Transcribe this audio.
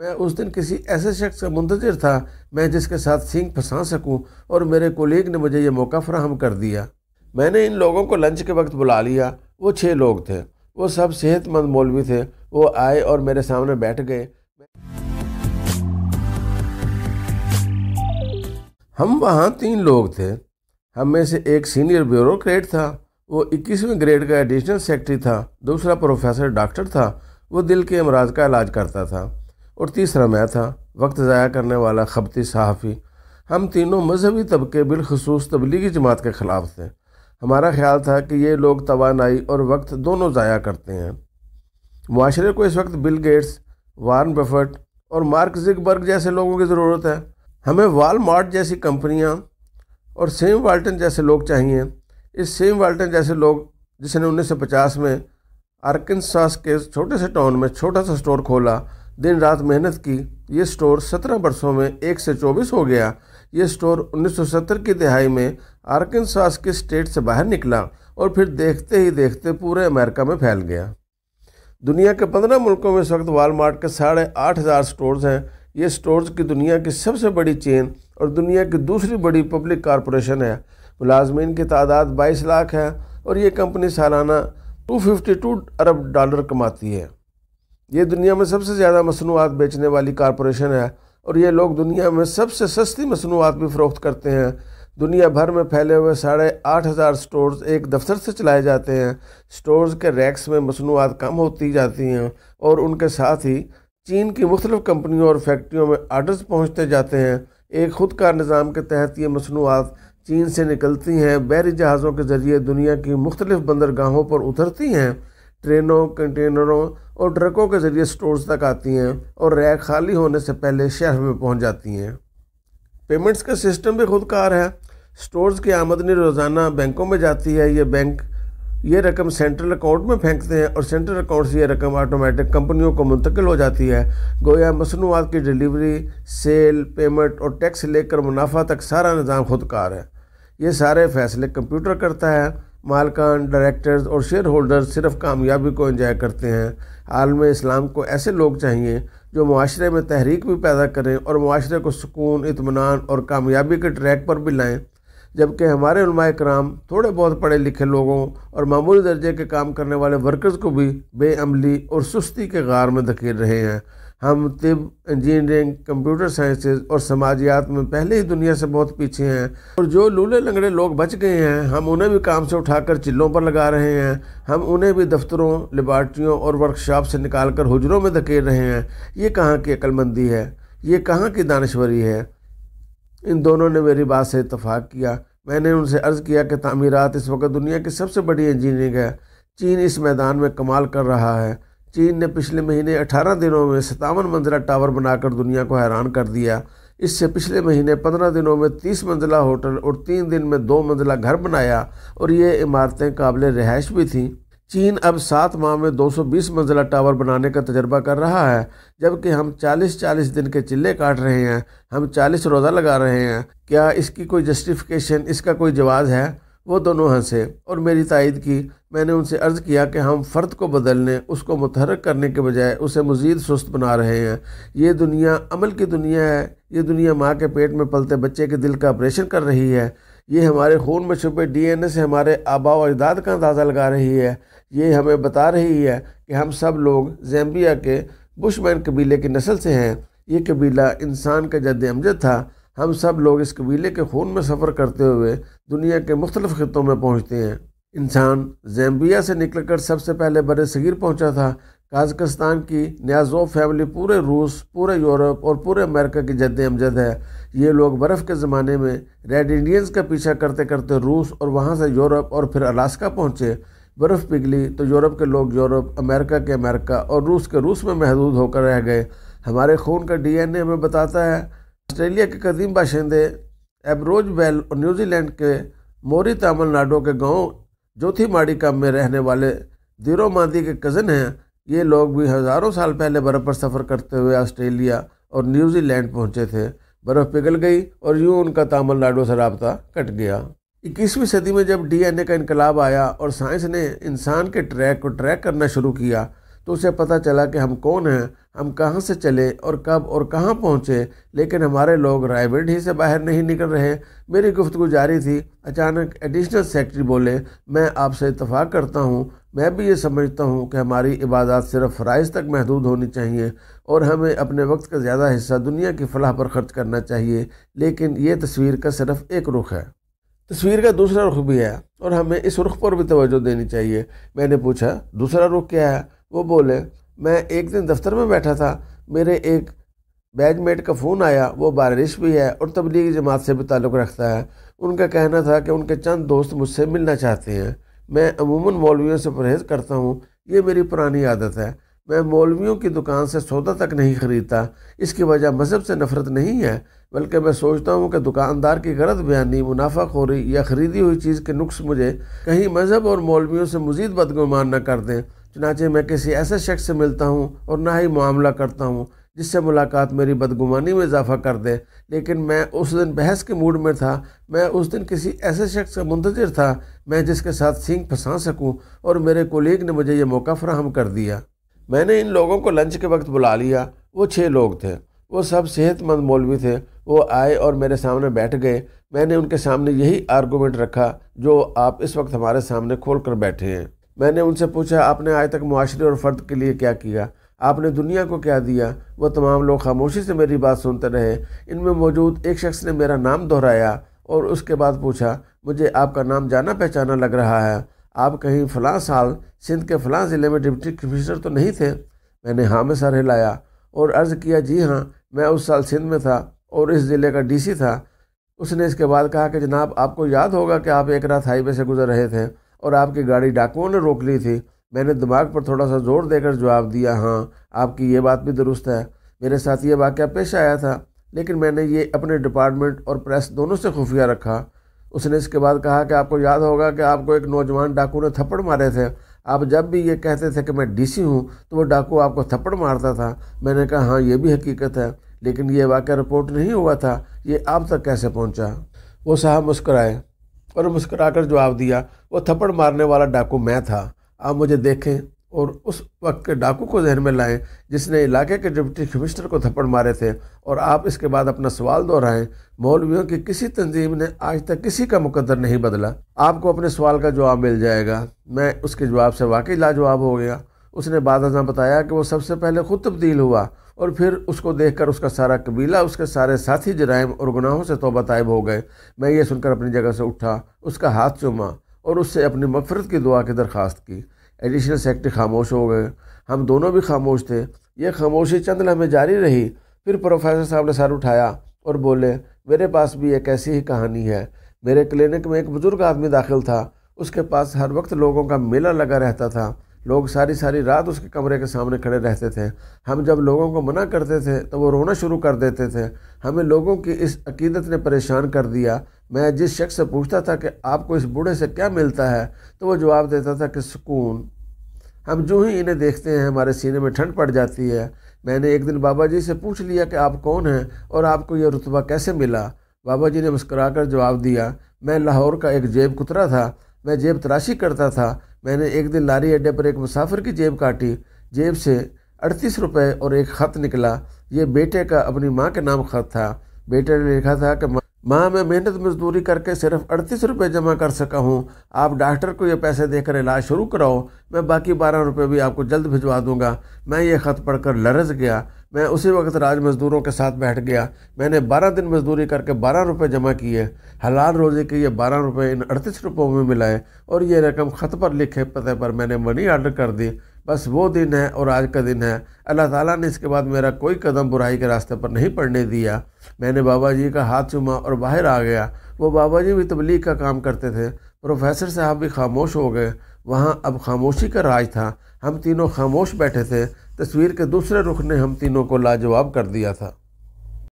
मैं उस दिन किसी ऐसे शख्स का मंतजर था मैं जिसके साथ सींग फंसा सकूं और मेरे कोलीग ने मुझे ये मौका फ्राहम कर दिया मैंने इन लोगों को लंच के वक्त बुला लिया वो छः लोग थे वो सब सेहतमंद मौलवी थे वो आए और मेरे सामने बैठ गए हम वहाँ तीन लोग थे हम में से एक सीनियर ब्यूरोक्रेट था वो इक्कीसवें ग्रेड का एडिशनल सेक्रेटरी था दूसरा प्रोफेसर डॉक्टर था वो दिल के अमराज का इलाज करता था और तीसरा मैं था वक्त ज़ाया करने वाला खपती सहाफ़ी हम तीनों मजहबी तबके बिलखसूस तबलीगी जमात के ख़िलाफ़ थे हमारा ख्याल था कि ये लोग तोानाई और वक्त दोनों ज़ाया करते हैं माशरे को इस वक्त बिल गेट्स वार्न बफट और मार्क जिकबर्ग जैसे लोगों की ज़रूरत है हमें मार्ट जैसी कंपनियाँ और सेम वाल्टन जैसे लोग चाहिए इस सेम वाल्टन जैसे लोग जिसने उन्नीस सौ पचास में आर्किसास के छोटे से टाउन में छोटा सा स्टोर खोला दिन रात मेहनत की ये स्टोर 17 वर्षों में एक से 24 हो गया ये स्टोर 1970 की दिहाई में आर्कनसास के स्टेट से बाहर निकला और फिर देखते ही देखते पूरे अमेरिका में फैल गया दुनिया के पंद्रह मुल्कों में इस वक्त वालमार्ट के साढ़े आठ हज़ार स्टोर्स हैं ये स्टोर्स की दुनिया की सबसे बड़ी चेन और दुनिया की दूसरी बड़ी पब्लिक कॉरपोरेशन है मुलाजमीन की तादाद बाईस लाख है और ये कंपनी सालाना 252 अरब डॉलर कमाती है ये दुनिया में सबसे ज़्यादा मसनूआत बेचने वाली कॉरपोरेशन है और ये लोग दुनिया में सबसे सस्ती मसनूआत भी फ़रोख्त करते हैं दुनिया भर में फैले हुए साढ़े आठ हज़ार स्टोर्स एक दफ्तर से चलाए जाते हैं स्टोर्स के रैक्स में मसनूआत कम होती जाती हैं और उनके साथ ही चीन की मुख्तलिफ़ कंपनियों और फैक्ट्रियों में आर्डर्स पहुँचते जाते हैं एक खुदकार निज़ाम के तहत ये मसनूआत चीन से निकलती हैं बैरी जहाज़ों के ज़रिए दुनिया की मुख्तलिफ़ बंदरगाहों पर उतरती हैं ट्रेनों कंटेनरों और ट्रकों के ज़रिए स्टोर्स तक आती हैं और रैक खाली होने से पहले शहर में पहुंच जाती हैं पेमेंट्स का सिस्टम भी खुदकार है स्टोर्स की आमदनी रोज़ाना बैंकों में जाती है ये बैंक ये रकम सेंट्रल अकाउंट में फेंकते हैं और सेंट्रल अकाउंट से ये रकम ऑटोमेटिक कंपनियों को मुंतकिल हो जाती है गोया मसनूआत की डिलीवरी सेल पेमेंट और टैक्स लेकर मुनाफा तक सारा निज़ाम खुदकार है ये सारे फैसले कंप्यूटर करता है मालकान डायरेक्टर्स और शेयर होल्डर्स सिर्फ कामयाबी को इंजॉय करते हैं आलम इस्लाम को ऐसे लोग चाहिए जो माशरे में तहरीक भी पैदा करें और माशरे को सुकून इतमान और कामयाबी के ट्रैक पर भी लाएँ जबकि हमारे कराम थोड़े बहुत पढ़े लिखे लोगों और मामूली दर्जे के काम करने वाले वर्कर्स को भी बेअमली और सुस्ती के गार में धकेल रहे हैं हम तिब इंजीनियरिंग कंप्यूटर साइंसेज और समाजियात में पहले ही दुनिया से बहुत पीछे हैं और जो लूले लंगड़े लोग बच गए हैं हम उन्हें भी काम से उठाकर चिल्लों पर लगा रहे हैं हम उन्हें भी दफ्तरों लेबार्ट्रियों और वर्कशॉप से निकाल कर हुजरों में धकेल रहे हैं ये कहाँ की अक्लमंदी है ये कहाँ की दानश्वरी है इन दोनों ने मेरी बात से इतफाक़ किया मैंने उनसे अर्ज़ किया कि तमीरत इस वक्त दुनिया की सबसे बड़ी इंजीनियरिंग है चीन इस मैदान में कमाल कर रहा है चीन ने पिछले महीने 18 दिनों में सतावन मंजिला टावर बनाकर दुनिया को हैरान कर दिया इससे पिछले महीने 15 दिनों में 30 मंजिला होटल और तीन दिन में दो मंजिला घर बनाया और ये इमारतें काबिल रिहाइश भी थीं चीन अब सात माह में 220 मंजिला टावर बनाने का तजर्बा कर रहा है जबकि हम 40-40 दिन के चिल्ले काट रहे हैं हम 40 रोज़ा लगा रहे हैं क्या इसकी कोई जस्टिफिकेशन इसका कोई जवाब है वो दोनों हंसे और मेरी तायद की मैंने उनसे अर्ज़ किया कि हम फ़र्द को बदलने उसको मुतहरक करने के बजाय उसे मज़ीद सुस्त बना रहे हैं ये दुनिया अमल की दुनिया है ये दुनिया माँ के पेट में पलते बच्चे के दिल का ऑपरेशन कर रही है ये हमारे खून में छुपे डीएनए से हमारे आबा व अजदाद का अंदाज़ा लगा रही है ये हमें बता रही है कि हम सब लोग जैम्बिया के बुशमैन कबीले की नस्ल से हैं ये कबीला इंसान का जद अमजद था हम सब लोग इस कबीले के खून में सफ़र करते हुए दुनिया के मुख्तलिफ़ ख़ितों में पहुँचते हैं इंसान जैम्बिया से निकलकर सबसे पहले बर सगीर पहुंचा था काजकस्तान की न्याजो फैमिली पूरे रूस पूरे यूरोप और पूरे अमेरिका की जद अमजद है ये लोग बर्फ़ के ज़माने में रेड इंडियंस का पीछा करते करते रूस और वहाँ से यूरोप और फिर अलास्का पहुँचे बर्फ़ पिघली तो यूरोप के लोग यूरोप अमेरिका के अमेरिका और रूस के रूस में महदूद होकर रह गए हमारे खून का डीएनए हमें बताता है ऑस्ट्रेलिया के कदीम बाशिंदे एबरोज बेल और न्यूजीलैंड के मोरी तमिलनाडु के गांव जोथी माड़ी कब में रहने वाले दीरो मांदी के कज़न हैं ये लोग भी हज़ारों साल पहले बर्फ़ पर सफ़र करते हुए ऑस्ट्रेलिया और न्यूजीलैंड पहुँचे थे बर्फ़ पिघल गई और यूँ उनका तमिलनाडु से रबता कट गया इक्कीसवीं सदी में जब डीएनए का इनकलाब आया और साइंस ने इंसान के ट्रैक को ट्रैक करना शुरू किया तो उसे पता चला कि हम कौन हैं हम कहाँ से चले और कब और कहाँ पहुँचे लेकिन हमारे लोग रायबेड ही से बाहर नहीं निकल रहे मेरी गुफ्तु जारी थी अचानक एडिशनल सेक्रेटरी बोले मैं आपसे इतफाक़ करता हूँ मैं भी ये समझता हूँ कि हमारी इबादत सिर्फ फ़राइज़ तक महदूद होनी चाहिए और हमें अपने वक्त का ज़्यादा हिस्सा दुनिया की फलाह पर खर्च करना चाहिए लेकिन ये तस्वीर का सिर्फ एक रुख है तस्वीर का दूसरा रुख भी है और हमें इस रुख पर भी तोज्जो देनी चाहिए मैंने पूछा दूसरा रुख क्या है वो बोले मैं एक दिन दफ्तर में बैठा था मेरे एक बैचमेट का फ़ोन आया वो बारिश भी है और तबलीगी जमात से भी ताल्लुक़ रखता है उनका कहना था कि उनके चंद दोस्त मुझसे मिलना चाहते हैं मैं अमूमन मौलवियों से परहेज़ करता हूँ ये मेरी पुरानी आदत है मैं मौलवियों की दुकान से सौदा तक नहीं ख़रीदता इसकी वजह मज़हब से नफ़रत नहीं है बल्कि मैं सोचता हूँ कि दुकानदार की गलत बयानी मुनाफाखोरी या ख़रीदी हुई चीज़ के नुस्ख़ मुझे कहीं मज़हब और मौलवियों से मज़ीद बदगुमान न कर दें चनाचे मैं किसी ऐसे शख्स से मिलता हूँ और ना ही मामला करता हूँ जिससे मुलाकात मेरी बदगुमानी में इजाफा कर दे लेकिन मैं उस दिन बहस के मूड में था मैं उस दिन किसी ऐसे शख्स का मुंतजर था मैं जिसके साथ सींग फंसा सकूँ और मेरे कोलीग ने मुझे ये मौका फ्राहम कर दिया मैंने इन लोगों को लंच के वक्त बुला लिया वो छः लोग थे वो सब सेहतमंद मौलवी थे वो आए और मेरे सामने बैठ गए मैंने उनके सामने यही आर्गूमेंट रखा जो आप इस वक्त हमारे सामने खोल कर बैठे हैं मैंने उनसे पूछा आपने आज तक माशरे और फ़र्द के लिए क्या किया आपने दुनिया को क्या दिया वह तमाम लोग खामोशी से मेरी बात सुनते रहे इनमें मौजूद एक शख्स ने मेरा नाम दोहराया और उसके बाद पूछा मुझे आपका नाम जाना पहचाना लग रहा है आप कहीं फ़लाँ साल सिंध के फ़लां ज़िले में डिप्टी कमिश्नर तो नहीं थे मैंने हाँ में सर हिलाया और अर्ज़ किया जी हाँ मैं उस साल सिंध में था और इस ज़िले का डीसी था उसने इसके बाद कहा कि जनाब आपको याद होगा कि आप एक रात हाईवे से गुजर रहे थे और आपकी गाड़ी डाकुओं ने रोक ली थी मैंने दिमाग पर थोड़ा सा जोर देकर जवाब दिया हाँ आपकी ये बात भी दुरुस्त है मेरे साथ ये वाक़ पेश आया था लेकिन मैंने ये अपने डिपार्टमेंट और प्रेस दोनों से खुफिया रखा उसने इसके बाद कहा कि आपको याद होगा कि आपको एक नौजवान डाकू ने थप्पड़ मारे थे आप जब भी ये कहते थे कि मैं डीसी हूँ तो वो डाकू आपको थप्पड़ मारता था मैंने कहा हाँ ये भी हकीकत है लेकिन ये वाक़ रिपोर्ट नहीं हुआ था ये आप तक कैसे पहुँचा वो साहब मुस्कराए और मुस्कुराकर जवाब दिया वो थप्पड़ मारने वाला डाकू मैं था आप मुझे देखें और उस वक्त के डाकू को जहन में लाएं जिसने इलाके के डिप्टी कमिश्नर को थप्पड़ मारे थे और आप इसके बाद अपना सवाल दोहराएं मौलवियों की किसी तंजीम ने आज तक किसी का मुकदर नहीं बदला आपको अपने सवाल का जवाब मिल जाएगा मैं उसके जवाब से वाकई लाजवाब हो गया उसने बाद बताया कि वो सबसे पहले खुद तब्दील हुआ और फिर उसको देखकर उसका सारा कबीला उसके सारे साथी जराइम और गुनाहों से तोबा तायब हो गए मैं ये सुनकर अपनी जगह से उठा उसका हाथ चूमा और उससे अपनी मफरत की दुआ की दरख्वास्त की एडिशनल सेक्रेटरी खामोश हो गए हम दोनों भी खामोश थे यह खामोशी चंद लम्हे जारी रही फिर प्रोफेसर साहब ने सर उठाया और बोले मेरे पास भी एक ऐसी ही कहानी है मेरे क्लिनिक में एक बुज़ुर्ग आदमी दाखिल था उसके पास हर वक्त लोगों का मेला लगा रहता था लोग सारी सारी रात उसके कमरे के सामने खड़े रहते थे हम जब लोगों को मना करते थे तो वो रोना शुरू कर देते थे हमें लोगों की इस अकीदत ने परेशान कर दिया मैं जिस शख्स से पूछता था कि आपको इस बूढ़े से क्या मिलता है तो वो जवाब देता था कि सुकून हम जो ही इन्हें देखते हैं हमारे सीने में ठंड पड़ जाती है मैंने एक दिन बाबा जी से पूछ लिया कि आप कौन हैं और आपको यह रुतबा कैसे मिला बाबा जी ने मुस्करा कर जवाब दिया मैं लाहौर का एक जेब कुतरा था मैं जेब तराशी करता था मैंने एक दिन लारी अड्डे पर एक मुसाफिर की जेब काटी जेब से अड़तीस रुपये और एक ख़त निकला ये बेटे का अपनी माँ के नाम ख़त था बेटे ने लिखा था कि माँ मैं मेहनत मजदूरी करके सिर्फ अड़तीस रुपये जमा कर सका हूँ आप डॉक्टर को ये पैसे देकर इलाज शुरू कराओ मैं बाकी बारह रुपये भी आपको जल्द भिजवा दूंगा मैं ये ख़त पढ़कर लरज गया मैं उसी वक्त राज मज़दूरों के साथ बैठ गया मैंने बारह दिन मज़दूरी करके बारह रुपये जमा किए हलाल रोज़े के ये बारह रुपये इन अड़तीस रुपयों में मिलाए और ये रकम ख़त पर लिखे पते पर मैंने मनी आर्डर कर दी बस वो दिन है और आज का दिन है अल्लाह ताला ने इसके बाद मेरा कोई कदम बुराई के रास्ते पर नहीं पड़ने दिया मैंने बाबा जी का हाथ चुमा और बाहर आ गया वो बाबा जी भी तबलीग का काम करते थे प्रोफेसर साहब भी खामोश हो गए वहाँ अब खामोशी का राज था हम तीनों खामोश बैठे थे तस्वीर के दूसरे रुख ने हम तीनों को लाजवाब कर दिया था